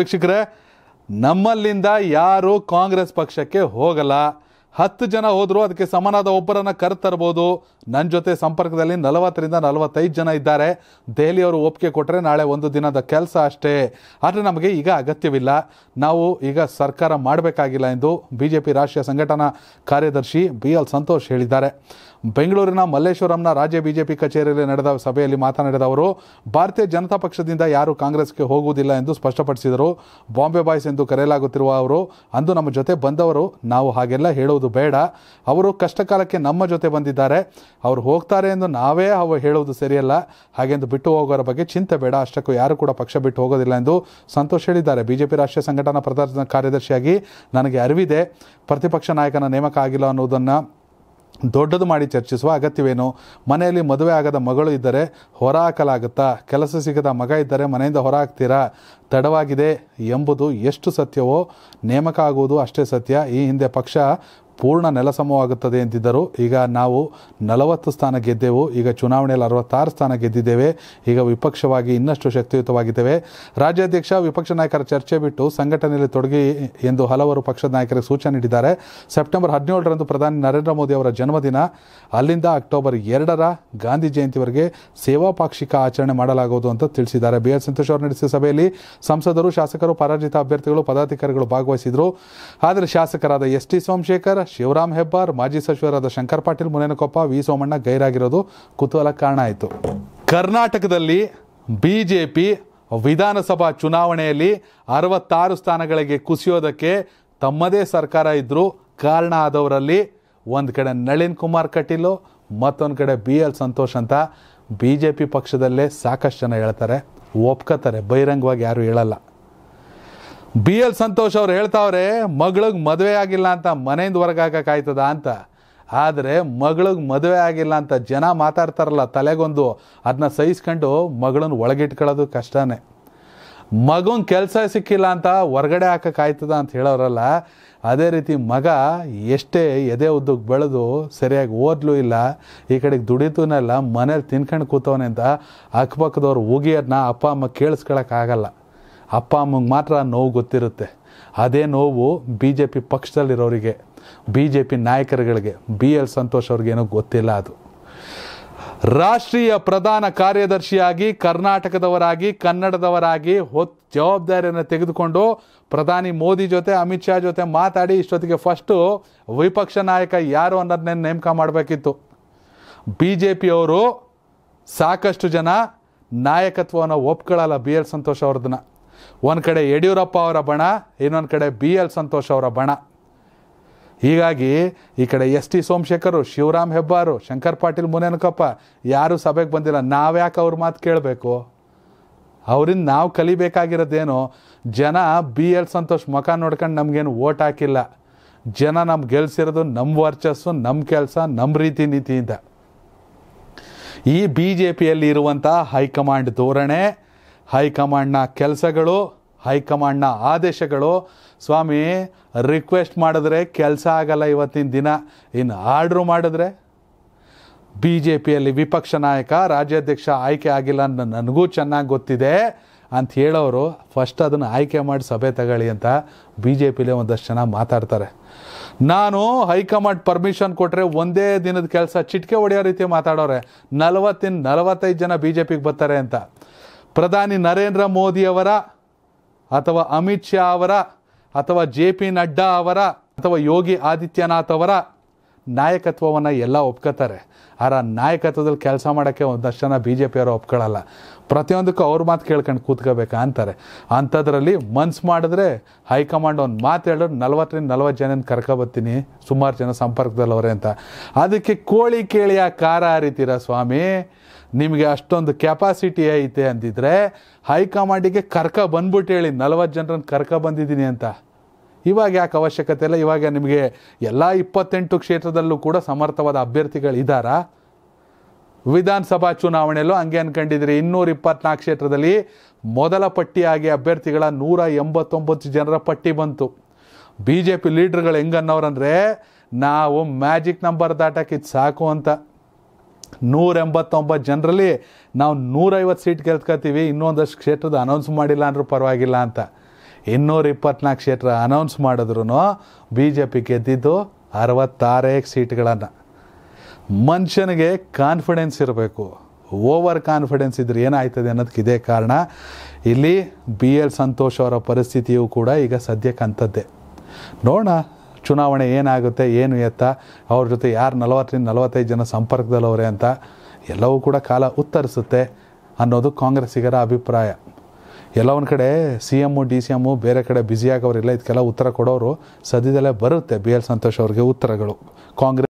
ವೀಕ್ಷಕರೇ ನಮ್ಮಲ್ಲಿಂದ ಯಾರು ಕಾಂಗ್ರೆಸ್ ಪಕ್ಷಕ್ಕೆ ಹೋಗಲ್ಲ ಹತ್ತು ಜನ ಹೋದರೂ ಅದಕ್ಕೆ ಸಮನಾದ ಒಬ್ಬರನ್ನು ಕರೆತರ್ಬೋದು ನನ್ನ ಜೊತೆ ಸಂಪರ್ಕದಲ್ಲಿ ನಲವತ್ತರಿಂದ ನಲವತ್ತೈದು ಜನ ಇದ್ದಾರೆ ದೆಹಲಿಯವರು ಒಪ್ಪಿಗೆ ಕೊಟ್ಟರೆ ನಾಳೆ ಒಂದು ದಿನದ ಕೆಲಸ ಅಷ್ಟೇ ಆದರೆ ನಮಗೆ ಈಗ ಅಗತ್ಯವಿಲ್ಲ ನಾವು ಈಗ ಸರ್ಕಾರ ಮಾಡಬೇಕಾಗಿಲ್ಲ ಎಂದು ಬಿ ಜೆ ಪಿ ರಾಷ್ಟ್ರೀಯ ಸಂಘಟನಾ ಕಾರ್ಯದರ್ಶಿ ಬಿ ಎಲ್ ಸಂತೋಷ್ ಹೇಳಿದ್ದಾರೆ ಬೆಂಗಳೂರಿನ ಮಲ್ಲೇಶ್ವರಂನ ರಾಜ್ಯ ಬಿಜೆಪಿ ಕಚೇರಿಯಲ್ಲಿ ನಡೆದ ಸಭೆಯಲ್ಲಿ ಮಾತನಾಡಿದ ಅವರು ಭಾರತೀಯ ಜನತಾ ಪಕ್ಷದಿಂದ ಯಾರು ಕಾಂಗ್ರೆಸ್ಗೆ ಹೋಗುವುದಿಲ್ಲ ಎಂದು ಸ್ಪಷ್ಟಪಡಿಸಿದರು ಬಾಂಬೆ ಬಾಯ್ಸ್ ಎಂದು ಕರೆಯಲಾಗುತ್ತಿರುವ ಅವರು ಅಂದು ನಮ್ಮ ಜೊತೆ ಬಂದವರು ನಾವು ಹಾಗೆಲ್ಲ ಹೇಳುವುದು ಬೇಡ ಅವರು ಕಷ್ಟಕಾಲಕ್ಕೆ ನಮ್ಮ ಜೊತೆ ಬಂದಿದ್ದಾರೆ ಅವರು ಹೋಗ್ತಾರೆ ಎಂದು ನಾವೇ ಅವರು ಹೇಳುವುದು ಸರಿಯಲ್ಲ ಹಾಗೆಂದು ಬಿಟ್ಟು ಹೋಗೋರ ಬಗ್ಗೆ ಚಿಂತೆ ಬೇಡ ಅಷ್ಟಕ್ಕೂ ಯಾರು ಕೂಡ ಪಕ್ಷ ಬಿಟ್ಟು ಹೋಗೋದಿಲ್ಲ ಎಂದು ಸಂತೋಷ್ ಹೇಳಿದ್ದಾರೆ ಬಿಜೆಪಿ ರಾಷ್ಟ್ರೀಯ ಸಂಘಟನಾ ಪ್ರಧಾನ ಕಾರ್ಯದರ್ಶಿಯಾಗಿ ನನಗೆ ಅರಿವಿದೆ ಪ್ರತಿಪಕ್ಷ ನಾಯಕನ ನೇಮಕ ಆಗಿಲ್ಲ ಅನ್ನೋದನ್ನು ದೊಡ್ಡದು ಮಾಡಿ ಚರ್ಚಿಸುವ ಅಗತ್ಯವೇನು ಮನೆಯಲ್ಲಿ ಮದುವೆ ಆಗದ ಮಗಳು ಇದ್ದರೆ ಹೊರ ಹಾಕಲಾಗುತ್ತಾ ಕೆಲಸ ಸಿಗದ ಮಗ ಇದ್ದರೆ ಮನೆಯಿಂದ ಹೊರ ತಡವಾಗಿದೆ ಎಂಬುದು ಎಷ್ಟು ಸತ್ಯವೋ ನೇಮಕ ಆಗುವುದು ಅಷ್ಟೇ ಸತ್ಯ ಈ ಹಿಂದೆ ಪಕ್ಷ ಪೂರ್ಣ ನೆಲಸಮವಾಗುತ್ತದೆ ಎಂದಿದ್ದರು ಈಗ ನಾವು ನಲವತ್ತು ಸ್ಥಾನ ಗೆದ್ದೆವು ಈಗ ಚುನಾವಣೆಯಲ್ಲಿ ಅರವತ್ತಾರು ಸ್ಥಾನ ಗೆದ್ದಿದ್ದೇವೆ ಈಗ ವಿಪಕ್ಷವಾಗಿ ಇನ್ನಷ್ಟು ಶಕ್ತಿಯುತವಾಗಿದ್ದೇವೆ ರಾಜ್ಯಾಧ್ಯಕ್ಷ ವಿಪಕ್ಷ ನಾಯಕರ ಚರ್ಚೆ ಬಿಟ್ಟು ಸಂಘಟನೆಯಲ್ಲಿ ತೊಡಗಿ ಎಂದು ಹಲವರು ಪಕ್ಷದ ನಾಯಕರಿಗೆ ಸೂಚನೆ ನೀಡಿದ್ದಾರೆ ಸೆಪ್ಟೆಂಬರ್ ಹದಿನೇಳರಂದು ಪ್ರಧಾನಿ ನರೇಂದ್ರ ಮೋದಿ ಅವರ ಜನ್ಮದಿನ ಅಲ್ಲಿಂದ ಅಕ್ಟೋಬರ್ ಎರಡರ ಗಾಂಧಿ ಜಯಂತಿವರೆಗೆ ಸೇವಾ ಪಾಕ್ಷಿಕ ಆಚರಣೆ ಮಾಡಲಾಗುವುದು ಅಂತ ತಿಳಿಸಿದ್ದಾರೆ ಬಿ ಎಸ್ ಸಂತೋಷ್ ಅವರು ನಡೆಸಿದ ಸಭೆಯಲ್ಲಿ ಸಂಸದರು ಶಾಸಕರು ಪರಾಜಿತ ಅಭ್ಯರ್ಥಿಗಳು ಪದಾಧಿಕಾರಿಗಳು ಭಾಗವಹಿಸಿದರು ಆದರೆ ಶಾಸಕರಾದ ಎಸ್ ಟಿ ಸೋಮಶೇಖರ್ ಶಿವರಾಮ್ ಹೆಬ್ಬಾರ್ ಮಾಜಿ ಸಚಿವರಾದ ಶಂಕರ್ ಪಾಟೀಲ್ ಮುನೇನಕೊಪ್ಪ ವಿ ಸೋಮಣ್ಣ ಗೈರಾಗಿರೋದು ಕುತೂಹಲ ಕಾರಣ ಆಯಿತು ಕರ್ನಾಟಕದಲ್ಲಿ ಬಿ ಜೆ ಪಿ ವಿಧಾನಸಭಾ ಚುನಾವಣೆಯಲ್ಲಿ ಅರವತ್ತಾರು ಸ್ಥಾನಗಳಿಗೆ ಕುಸಿಯೋದಕ್ಕೆ ತಮ್ಮದೇ ಸರ್ಕಾರ ಇದ್ದರೂ ಕಾರಣ ಆದವರಲ್ಲಿ ಒಂದು ಕಡೆ ನಳಿನ್ ಕುಮಾರ್ ಕಟೀಲು ಮತ್ತೊಂದು ಕಡೆ ಬಿ ಎಲ್ ಸಂತೋಷ್ ಅಂತ ಬಿ ಜೆ ಪಿ ಪಕ್ಷದಲ್ಲೇ ಸಾಕಷ್ಟು ಜನ ಹೇಳ್ತಾರೆ ಒಪ್ಕೋತಾರೆ ಬಹಿರಂಗವಾಗಿ ಯಾರೂ ಹೇಳಲ್ಲ ಬಿ ಎಲ್ ಸಂತೋಷ್ ಅವ್ರು ಹೇಳ್ತಾವ್ರೆ ಮಗಳಿಗೆ ಮದುವೆ ಆಗಿಲ್ಲ ಅಂತ ಮನೆಯಿಂದ ಹೊರಗಾಕಾಯ್ತದ ಅಂತ ಆದರೆ ಮಗಳಿಗೆ ಮದುವೆ ಆಗಿಲ್ಲ ಅಂತ ಜನ ಮಾತಾಡ್ತಾರಲ್ಲ ತಲೆಗೊಂದು ಅದನ್ನ ಸಹಿಸ್ಕೊಂಡು ಮಗಳನ್ನ ಒಳಗಿಟ್ಕೊಳ್ಳೋದು ಕಷ್ಟನೇ ಮಗನ ಕೆಲಸ ಸಿಕ್ಕಿಲ್ಲ ಅಂತ ಹೊರಗಡೆ ಹಾಕೋಕ್ಕಾಯ್ತದ ಅಂತ ಹೇಳೋರಲ್ಲ ಅದೇ ರೀತಿ ಮಗ ಎಷ್ಟೇ ಎದೆ ಉದ್ದಕ್ಕೆ ಬೆಳೆದು ಸರಿಯಾಗಿ ಓದ್ಲೂ ಇಲ್ಲ ಈ ಕಡೆಗೆ ದುಡಿತೂನಲ್ಲ ಮನೇಲಿ ತಿನ್ಕೊಂಡು ಕೂತವನೆ ಅಂತ ಅಕ್ಕಪಕ್ಕದವ್ರು ಅದನ್ನ ಅಪ್ಪ ಅಮ್ಮ ಕೇಳಿಸ್ಕೊಳಕ್ಕಾಗಲ್ಲ ಅಪ್ಪ ಅಮ್ಮಂಗೆ ಮಾತ್ರ ನೋವು ಗೊತ್ತಿರುತ್ತೆ ಅದೇ ನೋವು ಬಿ ಜೆ ಪಿ ಪಕ್ಷದಲ್ಲಿರೋರಿಗೆ ಬಿ ಜೆ ಪಿ ನಾಯಕರುಗಳಿಗೆ ಬಿ ಎಲ್ ಸಂತೋಷ್ ಅವ್ರಿಗೇನೋ ಗೊತ್ತಿಲ್ಲ ಅದು ರಾಷ್ಟ್ರೀಯ ಪ್ರಧಾನ ಕಾರ್ಯದರ್ಶಿಯಾಗಿ ಕರ್ನಾಟಕದವರಾಗಿ ಕನ್ನಡದವರಾಗಿ ಹೊತ್ ಜವಾಬ್ದಾರಿಯನ್ನು ತೆಗೆದುಕೊಂಡು ಪ್ರಧಾನಿ ಮೋದಿ ಜೊತೆ ಅಮಿತ್ ಶಾ ಜೊತೆ ಮಾತಾಡಿ ಇಷ್ಟೊತ್ತಿಗೆ ಫಸ್ಟು ವಿಪಕ್ಷ ನಾಯಕ ಯಾರು ಅನ್ನೋದನ್ನೇ ನೇಮಕ ಮಾಡಬೇಕಿತ್ತು ಬಿ ಜೆ ಪಿಯವರು ಸಾಕಷ್ಟು ಜನ ನಾಯಕತ್ವವನ್ನು ಒಪ್ಕೊಳ್ಳಲ್ಲ ಬಿ ಎಲ್ ಸಂತೋಷ್ ಅವ್ರದನ್ನ ಒಂದು ಕಡೆ ಯಡಿಯೂರಪ್ಪ ಅವರ ಬಣ ಇನ್ನೊಂದು ಕಡೆ ಬಿ ಎಲ್ ಸಂತೋಷ್ ಅವರ ಬಣ ಹೀಗಾಗಿ ಈ ಕಡೆ ಎಸ್ ಟಿ ಸೋಮಶೇಖರು ಶಿವರಾಮ್ ಹೆಬ್ಬಾರು ಶಂಕರ್ ಪಾಟೀಲ್ ಮುನೇನಕಪ್ಪ ಯಾರೂ ಸಭೆಗೆ ಬಂದಿಲ್ಲ ನಾವ್ಯಾಕೆ ಅವ್ರ ಮಾತು ಕೇಳಬೇಕು ಅವರಿಂದ ನಾವು ಕಲಿಬೇಕಾಗಿರೋದೇನು ಜನ ಬಿ ಎಲ್ ಸಂತೋಷ್ ಮುಖ ನೋಡ್ಕೊಂಡು ನಮಗೇನು ಓಟ್ ಹಾಕಿಲ್ಲ ಜನ ನಮ್ಗೆ ಗೆಲ್ಸಿರೋದು ನಮ್ಮ ವರ್ಚಸ್ಸು ನಮ್ಮ ಕೆಲಸ ನಮ್ಮ ರೀತಿ ನೀತಿಯಿಂದ ಈ ಬಿ ಜೆ ಪಿಯಲ್ಲಿ ಇರುವಂಥ ಹೈಕಮಾಂಡ್ ಧೋರಣೆ ಹೈಕಮಾಂಡ್ನ ಕೆಲಸಗಳು ಹೈಕಮಾಂಡ್ನ ಆದೇಶಗಳು ಸ್ವಾಮಿ ರಿಕ್ವೆಸ್ಟ್ ಮಾಡಿದ್ರೆ ಕೆಲಸ ಆಗಲ್ಲ ಇವತ್ತಿನ ದಿನ ಇನ್ನು ಆರ್ಡ್ರು ಮಾಡಿದ್ರೆ ಬಿ ಜೆ ಪಿಯಲ್ಲಿ ವಿಪಕ್ಷ ನಾಯಕ ರಾಜ್ಯಾಧ್ಯಕ್ಷ ಆಯ್ಕೆ ಆಗಿಲ್ಲ ಅಂತ ನನಗೂ ಚೆನ್ನಾಗಿ ಗೊತ್ತಿದೆ ಅಂತ ಹೇಳೋರು ಫಸ್ಟ್ ಅದನ್ನು ಆಯ್ಕೆ ಮಾಡಿ ಸಭೆ ತಗೊಳ್ಳಿ ಅಂತ ಬಿ ಜೆ ಪಿಲೇ ಒಂದಷ್ಟು ಜನ ಮಾತಾಡ್ತಾರೆ ನಾನು ಹೈಕಮಾಂಡ್ ಪರ್ಮಿಷನ್ ಕೊಟ್ಟರೆ ಒಂದೇ ದಿನದ ಕೆಲಸ ಚಿಟಿಕೆ ಹೊಡೆಯೋ ರೀತಿ ಮಾತಾಡೋರೆ ನಲವತ್ತಿನ ನಲವತ್ತೈದು ಜನ ಬಿ ಜೆ ಪಿಗೆ ಬರ್ತಾರೆ ಅಂತ ಪ್ರಧಾನಿ ನರೇಂದ್ರ ಮೋದಿಯವರ ಅಥವಾ ಅಮಿತ್ ಶಾ ಅವರ ಅಥವಾ ಜೆ ಪಿ ನಡ್ಡಾ ಅವರ ಅಥವಾ ಯೋಗಿ ಆದಿತ್ಯನಾಥ್ ಅವರ ನಾಯಕತ್ವವನ್ನು ಎಲ್ಲ ಒಪ್ಕೋತಾರೆ ಆರ ನಾಯಕತ್ವದಲ್ಲಿ ಕೆಲಸ ಮಾಡೋಕ್ಕೆ ಒಂದಷ್ಟು ಜನ ಬಿ ಜೆ ಅವರು ಒಪ್ಕೊಳ್ಳಲ್ಲ ಪ್ರತಿಯೊಂದಕ್ಕೂ ಅವ್ರ ಮಾತು ಕೇಳ್ಕೊಂಡು ಕೂತ್ಕೋಬೇಕಾ ಅಂತಾರೆ ಅಂಥದ್ರಲ್ಲಿ ಮನ್ಸು ಮಾಡಿದ್ರೆ ಹೈಕಮಾಂಡ್ ಒಂದು ಮಾತು ಹೇಳೋರು ನಲ್ವತ್ತರಿಂದ ನಲ್ವತ್ತು ಜನ ಕರ್ಕೊಬರ್ತೀನಿ ಸುಮಾರು ಜನ ಸಂಪರ್ಕದಲ್ಲಿ ಅವರೇ ಅಂತ ಅದಕ್ಕೆ ಕೋಳಿ ಕೇಳಿಯ ಕಾರ ಹರಿತೀರ ಸ್ವಾಮಿ ನಿಮಗೆ ಅಷ್ಟೊಂದು ಕೆಪಾಸಿಟಿ ಐತೆ ಅಂದಿದ್ರೆ ಹೈಕಮಾಂಡಿಗೆ ಕರ್ಕ ಬಂದ್ಬಿಟ್ಟು ಹೇಳಿ ನಲವತ್ತು ಜನರನ್ನು ಕರ್ಕ ಬಂದಿದ್ದೀನಿ ಅಂತ ಇವಾಗ ಯಾಕೆ ಅವಶ್ಯಕತೆ ಇಲ್ಲ ಇವಾಗ ನಿಮಗೆ ಎಲ್ಲ ಇಪ್ಪತ್ತೆಂಟು ಕ್ಷೇತ್ರದಲ್ಲೂ ಕೂಡ ಸಮರ್ಥವಾದ ಇದ್ದಾರಾ ವಿಧಾನಸಭಾ ಚುನಾವಣೆಯಲ್ಲೂ ಹಂಗೆ ಅನ್ಕೊಂಡಿದ್ರಿ ಇನ್ನೂರ ಇಪ್ಪತ್ನಾಲ್ಕು ಕ್ಷೇತ್ರದಲ್ಲಿ ಮೊದಲ ಪಟ್ಟಿಯಾಗಿ ಅಭ್ಯರ್ಥಿಗಳ ನೂರ ಎಂಬತ್ತೊಂಬತ್ತು ಜನರ ಪಟ್ಟಿ ಬಂತು ಬಿ ಜೆ ಪಿ ಲೀಡ್ರ್ಗಳು ಹೆಂಗನ್ನೋರಂದರೆ ನಾವು ಮ್ಯಾಜಿಕ್ ನಂಬರ್ ದಾಟಕ್ಕಿದ್ದು ಸಾಕು ಅಂತ ನೂರ ಎಂಬತ್ತೊಂಬತ್ತು ಜನರಲ್ಲಿ ನಾವು ನೂರೈವತ್ತು ಸೀಟ್ ಗೆಲ್ತ್ಕೊತೀವಿ ಇನ್ನೊಂದಷ್ಟು ಕ್ಷೇತ್ರದ ಅನೌನ್ಸ್ ಮಾಡಿಲ್ಲ ಅಂದರೂ ಪರವಾಗಿಲ್ಲ ಅಂತ ಇನ್ನೂರ ಇಪ್ಪತ್ನಾಲ್ಕು ಕ್ಷೇತ್ರ ಅನೌನ್ಸ್ ಮಾಡಿದ್ರು ಬಿ ಜೆ ಪಿ ಗೆದ್ದಿದ್ದು ಅರವತ್ತಾರೇ ಸೀಟ್ಗಳನ್ನು ಮನುಷ್ಯನಿಗೆ ಕಾನ್ಫಿಡೆನ್ಸ್ ಇರಬೇಕು ಓವರ್ ಕಾನ್ಫಿಡೆನ್ಸ್ ಇದ್ರೆ ಏನಾಯ್ತದೆ ಅನ್ನೋದಕ್ಕೆ ಇದೇ ಕಾರಣ ಇಲ್ಲಿ ಬಿ ಎಲ್ ಸಂತೋಷ್ ಅವರ ಪರಿಸ್ಥಿತಿಯು ಕೂಡ ಈಗ ಸದ್ಯಕ್ಕೆ ಅಂಥದ್ದೇ ನೋಡೋಣ ಚುನಾವಣೆ ಏನಾಗುತ್ತೆ ಏನು ಎತ್ತ ಅವ್ರ ಜೊತೆ ಯಾರು ನಲವತ್ತರಿಂದ ನಲವತ್ತೈದು ಜನ ಸಂಪರ್ಕದಲ್ಲವ್ರೆ ಅಂತ ಎಲ್ಲವೂ ಕೂಡ ಕಾಲ ಉತ್ತರಿಸುತ್ತೆ ಅನ್ನೋದು ಕಾಂಗ್ರೆಸ್ಸಿಗರ ಅಭಿಪ್ರಾಯ ಎಲ್ಲ ಒಂದು ಕಡೆ C M D C M ಬೇರೆ ಕಡೆ ಬ್ಯುಸಿಯಾಗವರಿಲ್ಲ ಇದಕ್ಕೆಲ್ಲ ಉತ್ತರ ಕೊಡೋರು ಸದ್ಯದಲ್ಲೇ ಬರುತ್ತೆ ಬಿ ಎಲ್ ಸಂತೋಷ್ ಅವ್ರಿಗೆ ಉತ್ತರಗಳು ಕಾಂಗ್ರೆಸ್